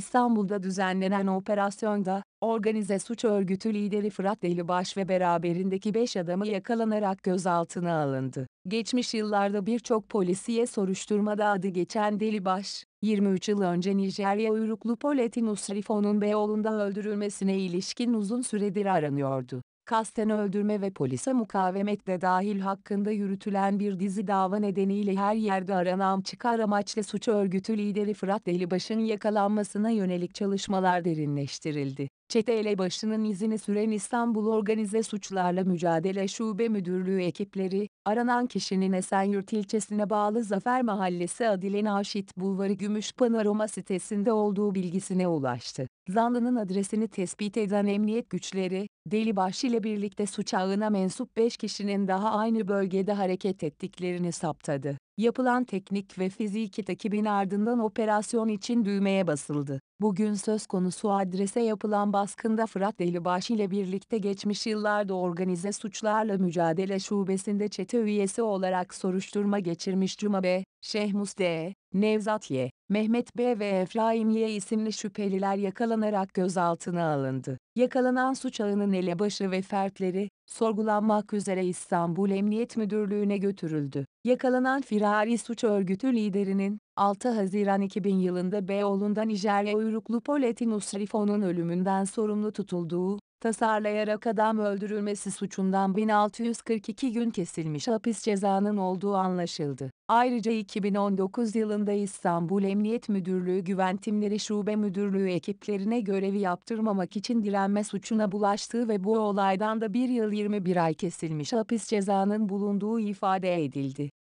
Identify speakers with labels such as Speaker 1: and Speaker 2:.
Speaker 1: İstanbul'da düzenlenen operasyonda, organize suç örgütü lideri Fırat Delibaş ve beraberindeki 5 adamı yakalanarak gözaltına alındı. Geçmiş yıllarda birçok polisiye soruşturmada adı geçen Delibaş, 23 yıl önce Nijerya uyruklu Poletin Usrifo'nun Beyoğlu'nda öldürülmesine ilişkin uzun süredir aranıyordu kasten öldürme ve polise mukavemet de dahil hakkında yürütülen bir dizi dava nedeniyle her yerde aranan çıkar amaçlı suç örgütü lideri Fırat Delibaş'ın yakalanmasına yönelik çalışmalar derinleştirildi. Çete elebaşının izini süren İstanbul Organize Suçlarla Mücadele Şube Müdürlüğü ekipleri, aranan kişinin Esenyurt ilçesine bağlı Zafer Mahallesi Adile Naşit Bulvarı Gümüş Panorama sitesinde olduğu bilgisine ulaştı zanlının adresini tespit eden emniyet güçleri, Delibaş ile birlikte suç ağına mensup 5 kişinin daha aynı bölgede hareket ettiklerini saptadı. Yapılan teknik ve fiziki takibin ardından operasyon için düğmeye basıldı. Bugün söz konusu adrese yapılan baskında Fırat Delibaş ile birlikte geçmiş yıllarda organize suçlarla mücadele şubesinde çete üyesi olarak soruşturma geçirmiş Cuma B. Şehmus D. E, Nevzat Y., Mehmet B. ve Efraim Y. isimli şüpheliler yakalanarak gözaltına alındı. Yakalanan suç elebaşı ve fertleri, sorgulanmak üzere İstanbul Emniyet Müdürlüğü'ne götürüldü. Yakalanan firari suç örgütü liderinin, 6 Haziran 2000 yılında Beyoğlu'nda Nijerya uyruklu Poletin Usrifo'nun ölümünden sorumlu tutulduğu, tasarlayarak adam öldürülmesi suçundan 1642 gün kesilmiş hapis cezanın olduğu anlaşıldı. Ayrıca 2019 yılında İstanbul Emniyet Müdürlüğü Güventimleri Şube Müdürlüğü ekiplerine görevi yaptırmamak için direnme suçuna bulaştığı ve bu olaydan da 1 yıl 21 ay kesilmiş hapis cezanın bulunduğu ifade edildi.